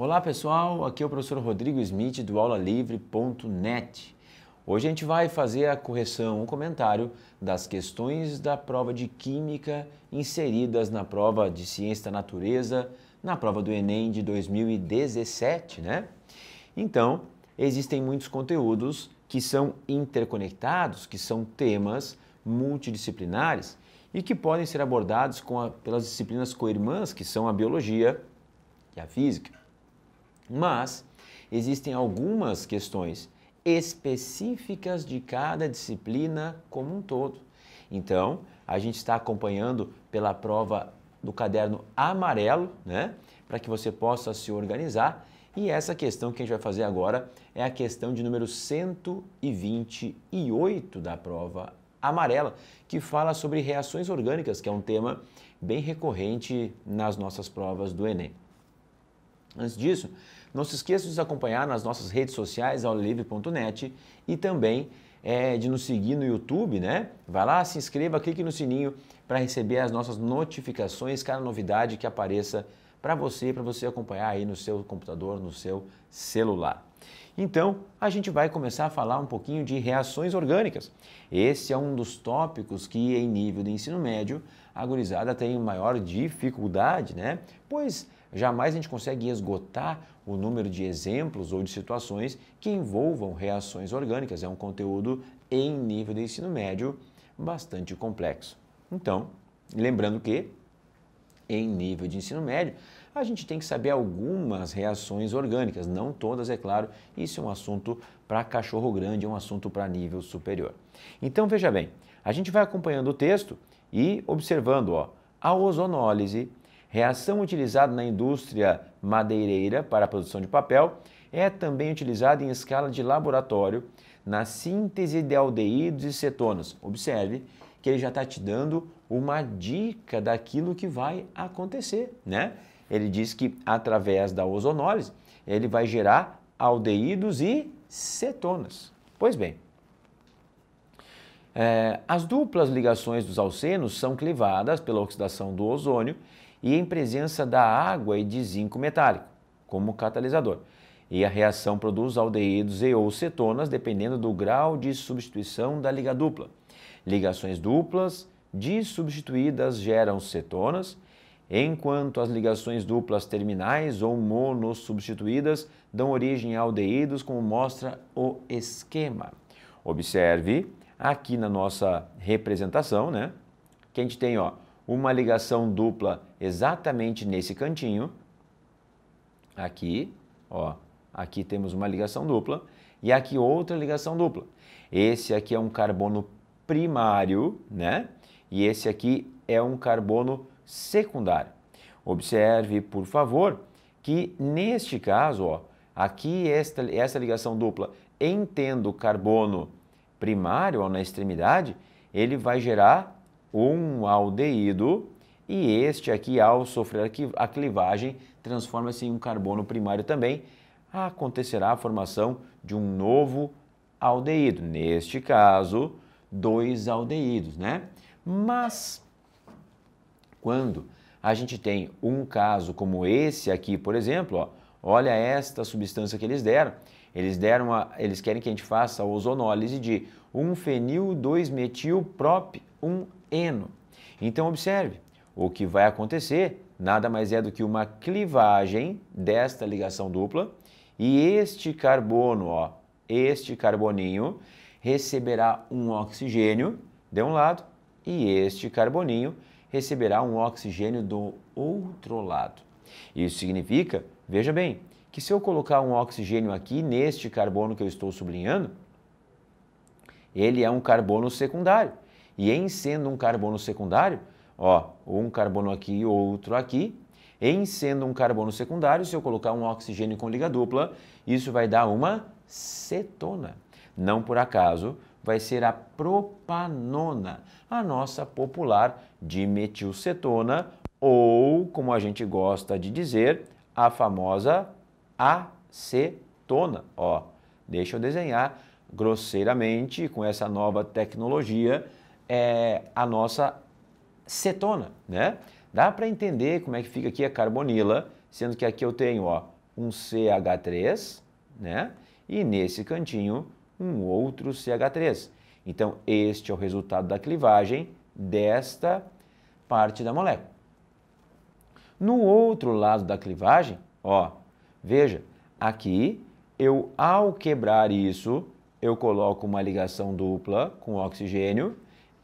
Olá pessoal, aqui é o professor Rodrigo Smith do aulalivre.net. Hoje a gente vai fazer a correção, o um comentário das questões da prova de Química inseridas na prova de Ciência da Natureza, na prova do Enem de 2017, né? Então, existem muitos conteúdos que são interconectados, que são temas multidisciplinares e que podem ser abordados a, pelas disciplinas coirmãs, que são a Biologia e a Física. Mas existem algumas questões específicas de cada disciplina como um todo. Então, a gente está acompanhando pela prova do caderno amarelo, né? Para que você possa se organizar. E essa questão que a gente vai fazer agora é a questão de número 128 da prova amarela, que fala sobre reações orgânicas, que é um tema bem recorrente nas nossas provas do Enem. Antes disso, não se esqueça de nos acompanhar nas nossas redes sociais, aulivre.net e também é, de nos seguir no YouTube, né? Vai lá, se inscreva, clique no sininho para receber as nossas notificações, cada novidade que apareça para você, para você acompanhar aí no seu computador, no seu celular. Então, a gente vai começar a falar um pouquinho de reações orgânicas. Esse é um dos tópicos que, em nível de ensino médio, a gurizada tem maior dificuldade, né? Pois Jamais a gente consegue esgotar o número de exemplos ou de situações que envolvam reações orgânicas. É um conteúdo em nível de ensino médio bastante complexo. Então, lembrando que em nível de ensino médio, a gente tem que saber algumas reações orgânicas, não todas, é claro. Isso é um assunto para cachorro grande, é um assunto para nível superior. Então, veja bem, a gente vai acompanhando o texto e observando, ó, a ozonólise reação utilizada na indústria madeireira para a produção de papel, é também utilizada em escala de laboratório na síntese de aldeídos e cetonas. Observe que ele já está te dando uma dica daquilo que vai acontecer, né? Ele diz que através da ozonólise ele vai gerar aldeídos e cetonas. Pois bem, é, as duplas ligações dos alcenos são clivadas pela oxidação do ozônio e em presença da água e de zinco metálico, como catalisador. E a reação produz aldeídos e ou cetonas, dependendo do grau de substituição da liga dupla. Ligações duplas dissubstituídas geram cetonas, enquanto as ligações duplas terminais ou monossubstituídas dão origem a aldeídos, como mostra o esquema. Observe aqui na nossa representação, né? Que a gente tem, ó, uma ligação dupla exatamente nesse cantinho. Aqui, ó, aqui temos uma ligação dupla e aqui outra ligação dupla. Esse aqui é um carbono primário, né? E esse aqui é um carbono secundário. Observe, por favor, que neste caso, ó, aqui esta, essa ligação dupla, entendo carbono primário ó, na extremidade, ele vai gerar um aldeído e este aqui, ao sofrer a clivagem, transforma-se em um carbono primário também. Acontecerá a formação de um novo aldeído, neste caso, dois aldeídos, né? Mas quando a gente tem um caso como esse aqui, por exemplo, ó, olha esta substância que eles deram. Eles deram a, eles querem que a gente faça a ozonólise de 1 fenil 2 metil prop 1 eno. Então observe, o que vai acontecer nada mais é do que uma clivagem desta ligação dupla e este carbono, ó, este carboninho receberá um oxigênio de um lado e este carboninho receberá um oxigênio do outro lado. Isso significa, veja bem, que se eu colocar um oxigênio aqui neste carbono que eu estou sublinhando, ele é um carbono secundário. E em sendo um carbono secundário, ó, um carbono aqui e outro aqui, em sendo um carbono secundário, se eu colocar um oxigênio com liga dupla, isso vai dar uma cetona. Não por acaso, vai ser a propanona, a nossa popular dimetilcetona, ou, como a gente gosta de dizer, a famosa acetona. Ó, deixa eu desenhar grosseiramente com essa nova tecnologia é, a nossa cetona, né? Dá para entender como é que fica aqui a carbonila, sendo que aqui eu tenho ó, um CH3, né? E nesse cantinho um outro CH3. Então, este é o resultado da clivagem desta parte da molécula. No outro lado da clivagem, ó, veja, aqui eu ao quebrar isso, eu coloco uma ligação dupla com oxigênio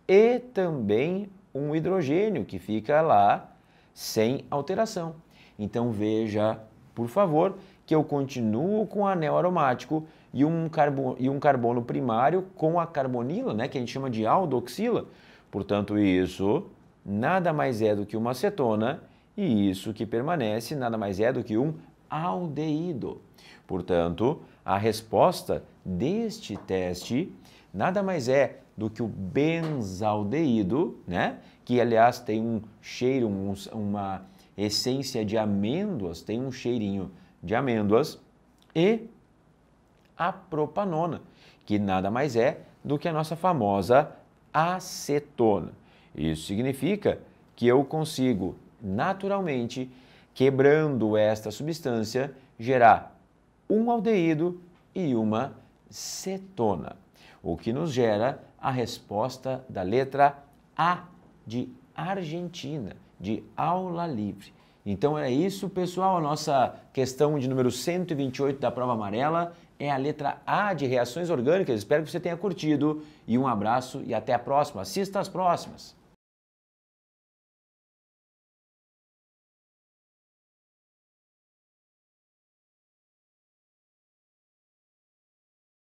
e também um hidrogênio que fica lá sem alteração. Então veja, por favor, que eu continuo com anel aromático e um, carbono, e um carbono primário com a carbonila, né, que a gente chama de aldoxila. Portanto, isso nada mais é do que uma acetona e isso que permanece nada mais é do que um aldeído. Portanto, a resposta deste teste nada mais é do que o benzaldeído, né? que aliás tem um cheiro, um, uma essência de amêndoas, tem um cheirinho de amêndoas, e a propanona, que nada mais é do que a nossa famosa acetona. Isso significa que eu consigo naturalmente, quebrando esta substância, gerar um aldeído e uma cetona, o que nos gera a resposta da letra A de Argentina, de aula livre. Então é isso, pessoal. A nossa questão de número 128 da prova amarela é a letra A de reações orgânicas. Espero que você tenha curtido e um abraço e até a próxima. Assista às próximas.